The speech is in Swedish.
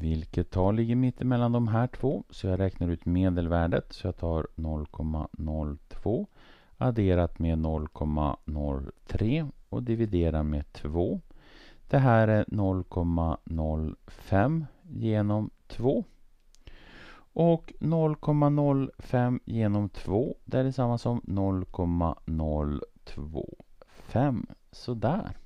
vilket tal ligger mitt emellan de här två. Så jag räknar ut medelvärdet. Så jag tar 0,02 adderat med 0,03 och dividerar med 2. Det här är 0,05 genom 2. Och 0,05 genom 2, det är detsamma som 0,025. Sådär.